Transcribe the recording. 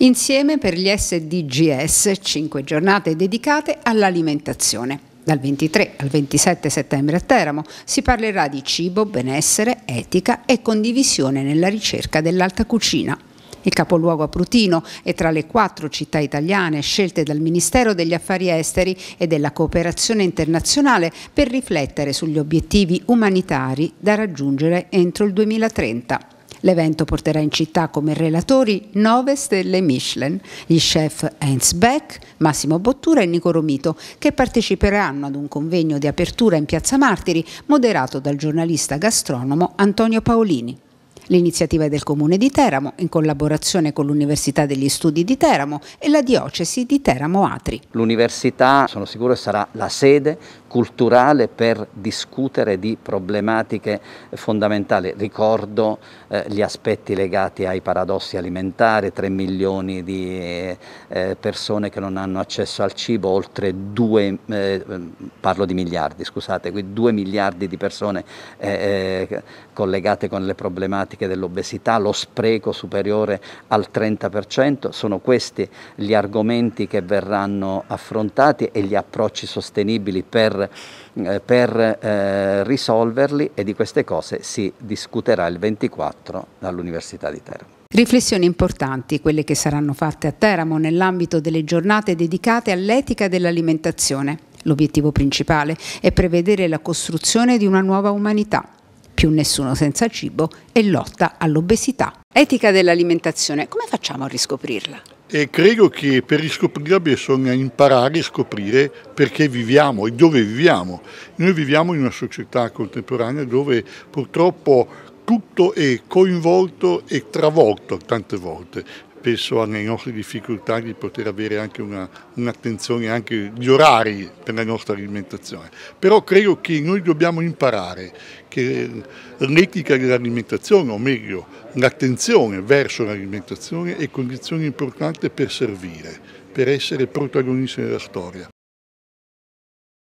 Insieme per gli SDGS, 5 giornate dedicate all'alimentazione. Dal 23 al 27 settembre a Teramo si parlerà di cibo, benessere, etica e condivisione nella ricerca dell'alta cucina. Il capoluogo aprutino è tra le quattro città italiane scelte dal Ministero degli Affari Esteri e della Cooperazione Internazionale per riflettere sugli obiettivi umanitari da raggiungere entro il 2030. L'evento porterà in città come relatori nove stelle Michelin, gli chef Heinz Beck, Massimo Bottura e Nico Romito, che parteciperanno ad un convegno di apertura in Piazza Martiri moderato dal giornalista gastronomo Antonio Paolini. L'iniziativa del Comune di Teramo in collaborazione con l'Università degli Studi di Teramo e la Diocesi di Teramo Atri. L'Università, sono sicuro, sarà la sede culturale per discutere di problematiche fondamentali. Ricordo eh, gli aspetti legati ai paradossi alimentari, 3 milioni di eh, persone che non hanno accesso al cibo, oltre 2, eh, parlo di miliardi, scusate, 2 miliardi di persone eh, eh, collegate con le problematiche problematiche dell'obesità, lo spreco superiore al 30%, sono questi gli argomenti che verranno affrontati e gli approcci sostenibili per, eh, per eh, risolverli e di queste cose si discuterà il 24 all'Università di Teramo. Riflessioni importanti, quelle che saranno fatte a Teramo nell'ambito delle giornate dedicate all'etica dell'alimentazione. L'obiettivo principale è prevedere la costruzione di una nuova umanità più nessuno senza cibo e lotta all'obesità. Etica dell'alimentazione, come facciamo a riscoprirla? E credo che per riscoprirla bisogna imparare a scoprire perché viviamo e dove viviamo. Noi viviamo in una società contemporanea dove purtroppo tutto è coinvolto e travolto tante volte spesso hanno le nostre difficoltà di poter avere anche un'attenzione un anche gli orari per la nostra alimentazione. Però credo che noi dobbiamo imparare che l'etica dell'alimentazione, o meglio l'attenzione verso l'alimentazione, è condizione importante per servire, per essere protagonisti della storia.